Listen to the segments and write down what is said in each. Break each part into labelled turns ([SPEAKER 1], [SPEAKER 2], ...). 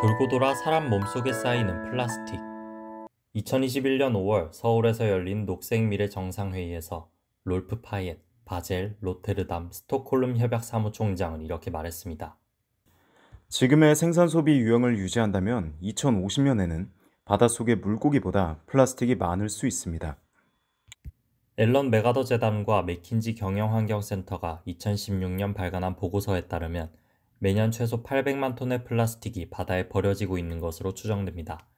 [SPEAKER 1] 돌고 돌아 사람 몸속에 쌓이는 플라스틱 2021년 5월 서울에서 열린 녹색미래 정상회의에서 롤프 파이엣, 바젤, 로테르담, 스톡홀름 협약 사무총장은 이렇게 말했습니다. 지금의 생산 소비 유형을 유지한다면 2050년에는 바닷속의 물고기보다 플라스틱이 많을 수 있습니다. 앨런 메가더 재단과 맥킨지 경영환경센터가 2016년 발간한 보고서에 따르면 매년 최소 800만 톤의 플라스틱이 바다에 버려지고 있는 것으로 추정됩니다.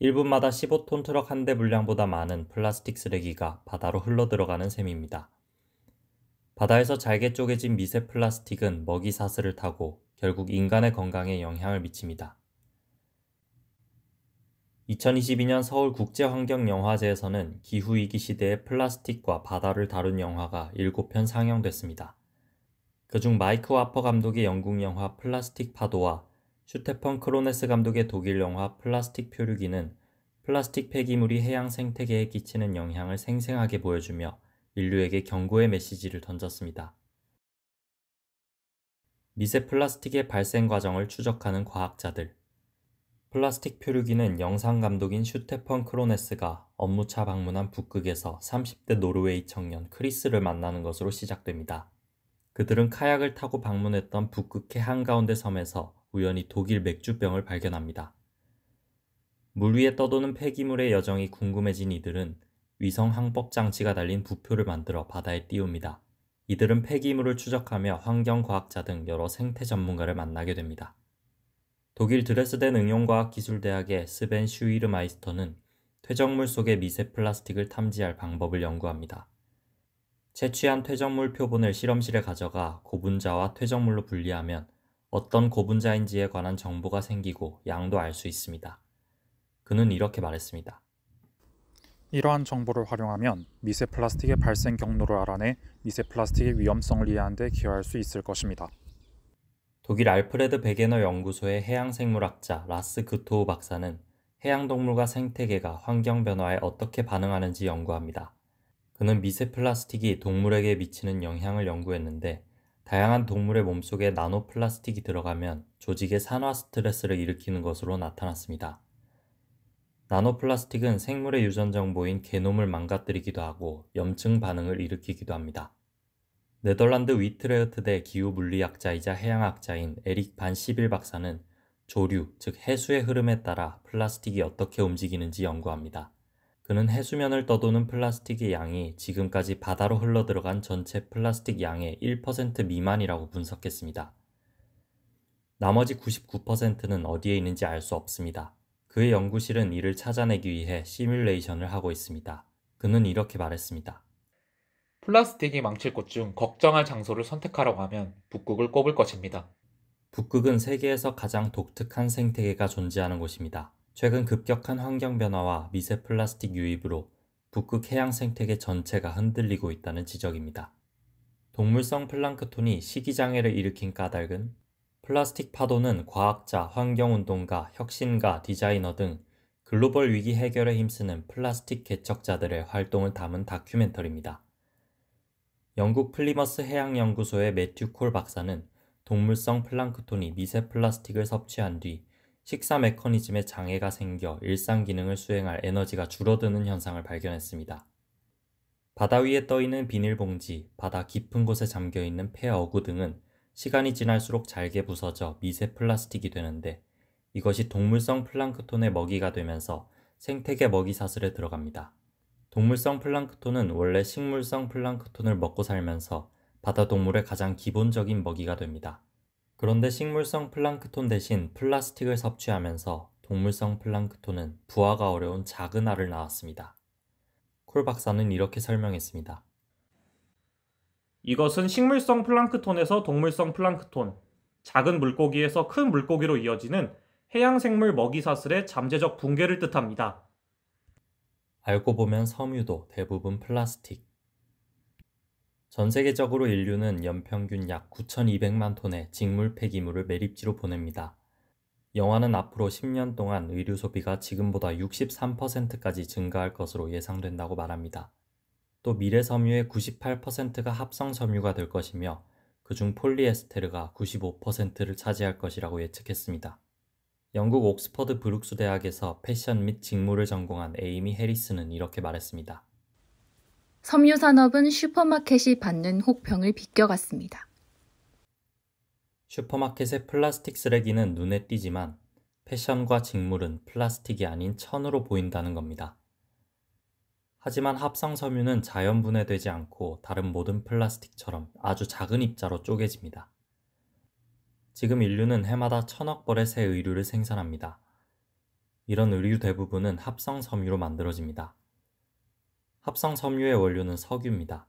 [SPEAKER 1] 1분마다 15톤 트럭 한 대 분량보다 많은 플라스틱 쓰레기가 바다로 흘러들어가는 셈입니다. 바다에서 잘게 쪼개진 미세 플라스틱은 먹이 사슬을 타고 결국 인간의 건강에 영향을 미칩니다. 2022년 서울 국제환경영화제에서는 기후위기 시대의 플라스틱과 바다를 다룬 영화가 7편 상영됐습니다. 그중 마이크 와퍼 감독의 영국 영화 플라스틱 파도와 슈테펀 크로네스 감독의 독일 영화 플라스틱 표류기는 플라스틱 폐기물이 해양 생태계에 끼치는 영향을 생생하게 보여주며 인류에게 경고의 메시지를 던졌습니다. 미세 플라스틱의 발생 과정을 추적하는 과학자들. 플라스틱 표류기는 영상 감독인 슈테펀 크로네스가 업무차 방문한 북극에서 30대 노르웨이 청년 크리스를 만나는 것으로 시작됩니다. 그들은 카약을 타고 방문했던 북극해 한가운데 섬에서 우연히 독일 맥주병을 발견합니다. 물 위에 떠도는 폐기물의 여정이 궁금해진 이들은 위성 항법 장치가 달린 부표를 만들어 바다에 띄웁니다. 이들은 폐기물을 추적하며 환경과학자 등 여러 생태 전문가를 만나게 됩니다. 독일 드레스덴 응용과학기술대학의 스벤 슈이르마이스터는 퇴적물 속의 미세 플라스틱을 탐지할 방법을 연구합니다. 채취한 퇴적물 표본을 실험실에 가져가 고분자와 퇴적물로 분리하면 어떤 고분자인지에 관한 정보가 생기고 양도 알 수 있습니다. 그는 이렇게 말했습니다. 이러한 정보를 활용하면 미세 플라스틱의 발생 경로를 알아내 미세 플라스틱의 위험성을 이해하는 데 기여할 수 있을 것입니다. 독일 알프레드 베게너 연구소의 해양생물학자 라스 그토우 박사는 해양동물과 생태계가 환경 변화에 어떻게 반응하는지 연구합니다. 그는 미세 플라스틱이 동물에게 미치는 영향을 연구했는데 다양한 동물의 몸속에 나노 플라스틱이 들어가면 조직의 산화 스트레스를 일으키는 것으로 나타났습니다. 나노 플라스틱은 생물의 유전 정보인 게놈을 망가뜨리기도 하고 염증 반응을 일으키기도 합니다. 네덜란드 위트레어트대 기후 물리학자이자 해양학자인 에릭 반 시빌 박사는 조류, 즉 해수의 흐름에 따라 플라스틱이 어떻게 움직이는지 연구합니다. 그는 해수면을 떠도는 플라스틱의 양이 지금까지 바다로 흘러들어간 전체 플라스틱 양의 1% 미만이라고 분석했습니다. 나머지 99%는 어디에 있는지 알 수 없습니다. 그의 연구실은 이를 찾아내기 위해 시뮬레이션을 하고 있습니다. 그는 이렇게 말했습니다. 플라스틱이 망칠 곳 중 걱정할 장소를 선택하라고 하면 북극을 꼽을 것입니다. 북극은 세계에서 가장 독특한 생태계가 존재하는 곳입니다. 최근 급격한 환경 변화와 미세 플라스틱 유입으로 북극 해양 생태계 전체가 흔들리고 있다는 지적입니다. 동물성 플랑크톤이 식이장애를 일으킨 까닭은 플라스틱 파도는 과학자, 환경운동가, 혁신가, 디자이너 등 글로벌 위기 해결에 힘쓰는 플라스틱 개척자들의 활동을 담은 다큐멘터리입니다. 영국 플리머스 해양연구소의 매튜 콜 박사는 동물성 플랑크톤이 미세 플라스틱을 섭취한 뒤 식사 메커니즘에 장애가 생겨 일상 기능을 수행할 에너지가 줄어드는 현상을 발견했습니다. 바다 위에 떠있는 비닐봉지, 바다 깊은 곳에 잠겨있는 폐 어구 등은 시간이 지날수록 잘게 부서져 미세 플라스틱이 되는데 이것이 동물성 플랑크톤의 먹이가 되면서 생태계 먹이 사슬에 들어갑니다. 동물성 플랑크톤은 원래 식물성 플랑크톤을 먹고 살면서 바다 동물의 가장 기본적인 먹이가 됩니다. 그런데 식물성 플랑크톤 대신 플라스틱을 섭취하면서 동물성 플랑크톤은 부화가 어려운 작은 알을 낳았습니다. 콜 박사는 이렇게 설명했습니다. 이것은 식물성 플랑크톤에서 동물성 플랑크톤, 작은 물고기에서 큰 물고기로 이어지는 해양생물 먹이사슬의 잠재적 붕괴를 뜻합니다. 알고 보면 섬유도 대부분 플라스틱, 전 세계적으로 인류는 연평균 약 9,200만 톤의 직물 폐기물을 매립지로 보냅니다. 영화는 앞으로 10년 동안 의류 소비가 지금보다 63%까지 증가할 것으로 예상된다고 말합니다. 또 미래 섬유의 98%가 합성 섬유가 될 것이며 그중 폴리에스테르가 95%를 차지할 것이라고 예측했습니다. 영국 옥스퍼드 브룩스 대학에서 패션 및 직무를 전공한 에이미 해리스는 이렇게 말했습니다. 섬유산업은 슈퍼마켓이 받는 혹평을 비껴갔습니다. 슈퍼마켓의 플라스틱 쓰레기는 눈에 띄지만 패션과 직물은 플라스틱이 아닌 천으로 보인다는 겁니다. 하지만 합성 섬유는 자연 분해되지 않고 다른 모든 플라스틱처럼 아주 작은 입자로 쪼개집니다. 지금 인류는 해마다 천억 벌의 새 의류를 생산합니다. 이런 의류 대부분은 합성 섬유로 만들어집니다. 합성 섬유의 원료는 석유입니다.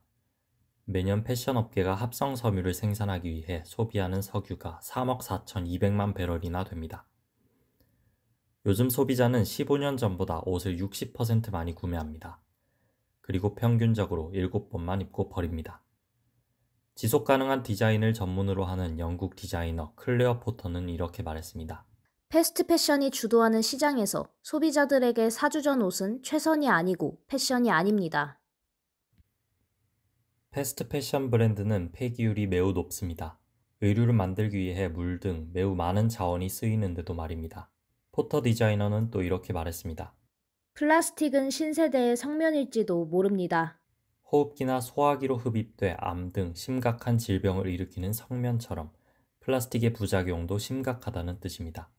[SPEAKER 1] 매년 패션 업계가 합성 섬유를 생산하기 위해 소비하는 석유가 3억 4,200만 배럴이나 됩니다. 요즘 소비자는 15년 전보다 옷을 60% 많이 구매합니다. 그리고 평균적으로 7번만 입고 버립니다. 지속 가능한 디자인을 전문으로 하는 영국 디자이너 클레어 포터는 이렇게 말했습니다. 패스트 패션이 주도하는 시장에서 소비자들에게 사주전 옷은 최선이 아니고 패션이 아닙니다. 패스트 패션 브랜드는 폐기율이 매우 높습니다. 의류를 만들기 위해 물 등 매우 많은 자원이 쓰이는데도 말입니다. 포터 디자이너는 또 이렇게 말했습니다. 플라스틱은 신세대의 성면일지도 모릅니다. 호흡기나 소화기로 흡입돼 암 등 심각한 질병을 일으키는 성면처럼 플라스틱의 부작용도 심각하다는 뜻입니다.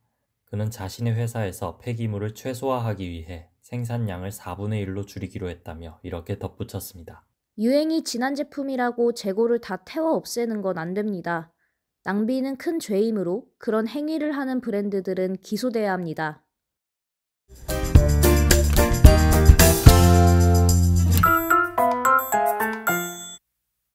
[SPEAKER 1] 그는 자신의 회사에서 폐기물을 최소화하기 위해 생산량을 4분의 1로 줄이기로 했다며 이렇게 덧붙였습니다. 유행이 지난 제품이라고 재고를 다 태워 없애는 건 안 됩니다. 낭비는 큰 죄이므로 그런 행위를 하는 브랜드들은 기소돼야 합니다.